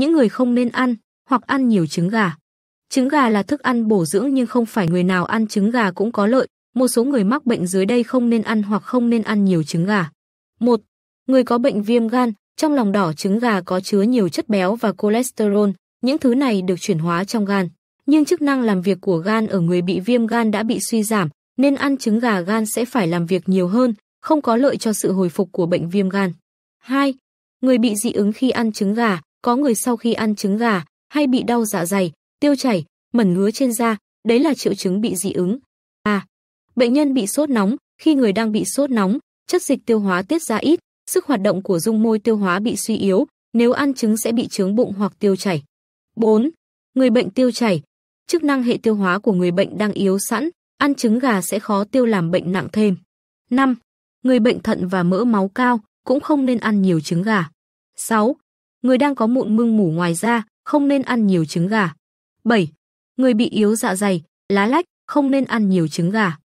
những người không nên ăn hoặc ăn nhiều trứng gà. Trứng gà là thức ăn bổ dưỡng nhưng không phải người nào ăn trứng gà cũng có lợi, một số người mắc bệnh dưới đây không nên ăn hoặc không nên ăn nhiều trứng gà. 1. Người có bệnh viêm gan, trong lòng đỏ trứng gà có chứa nhiều chất béo và cholesterol, những thứ này được chuyển hóa trong gan, nhưng chức năng làm việc của gan ở người bị viêm gan đã bị suy giảm, nên ăn trứng gà gan sẽ phải làm việc nhiều hơn, không có lợi cho sự hồi phục của bệnh viêm gan. 2. Người bị dị ứng khi ăn trứng gà, có người sau khi ăn trứng gà hay bị đau dạ dày, tiêu chảy, mẩn ngứa trên da, đấy là triệu chứng bị dị ứng. À, bệnh nhân bị sốt nóng, khi người đang bị sốt nóng, chất dịch tiêu hóa tiết ra ít, sức hoạt động của dung môi tiêu hóa bị suy yếu, nếu ăn trứng sẽ bị trướng bụng hoặc tiêu chảy. 4. Người bệnh tiêu chảy, chức năng hệ tiêu hóa của người bệnh đang yếu sẵn, ăn trứng gà sẽ khó tiêu làm bệnh nặng thêm. 5. Người bệnh thận và mỡ máu cao cũng không nên ăn nhiều trứng gà. 6. Người đang có mụn mưng mủ ngoài da, không nên ăn nhiều trứng gà. 7. Người bị yếu dạ dày, lá lách, không nên ăn nhiều trứng gà.